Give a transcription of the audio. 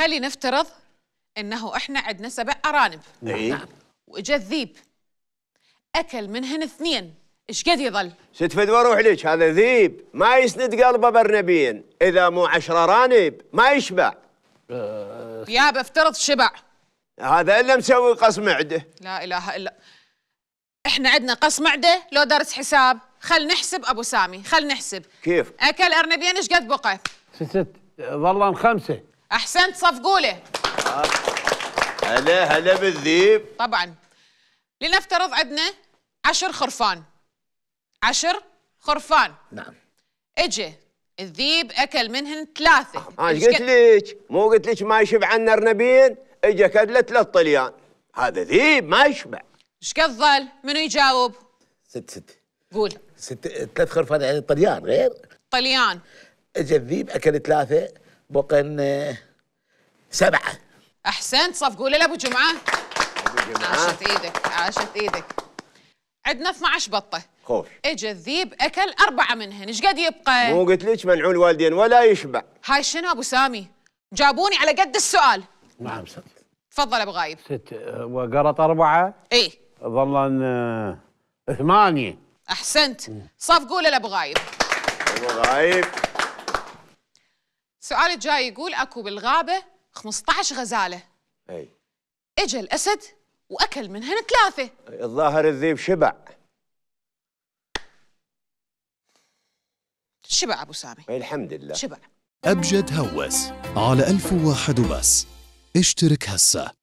خلي نفترض انه احنا عندنا سبع ارانب اي نعم. نعم واجا الذيب اكل منهن اثنين ايش قد يظل؟ ست فدوى روح لك هذا ذيب ما يسند قلبه برنبين اذا مو عشر ارانب ما يشبع آه، يا بفترض شبع هذا الا مسوي قص معده لا اله الا احنا عندنا قص معده لو درس حساب خل نحسب ابو سامي خل نحسب كيف اكل ارنبين ايش قد بقى؟ ست ظلان خمسه احسنت صفقوله هلا هلا بالذيب طبعا لنفترض عندنا عشر خرفان عشر خرفان نعم اجى الذيب اكل منهن ثلاثه آه، ايش قلت لك مو قلت لك ما يشبعنا ارنبين اجى كدله ثلاث طليان هذا ذيب ما يشبع ايش قد ظل؟ منو يجاوب؟ ست ست قول ست ثلاث خرفان يعني طليان غير؟ طليان اجى الذيب اكل ثلاثه بقن آه، سبعة أحسنت صفقوا ليلة لأبو جمعة عاشت إيدك عاشت إيدك عندنا 12 بطة خوش اجى الذيب أكل أربعة منهن إيش قد يبقى؟ مو قلت لك منعوا الوالدين ولا يشبع هاي شنو أبو سامي؟ جابوني على قد السؤال نعم ست تفضل أبو غايب ست آه، وقرط أربعة؟ إيه ظلن آه، ثمانية أحسنت صفقوا لأبو غايب أبو غايب السؤال الجاي يقول اكو بالغابه 15 غزاله اي اجى الاسد واكل منهن ثلاثه الظاهر الذيب شبع شبع ابو سامي الحمد لله شبع ابجد هوس على 1001 وبس اشترك هسه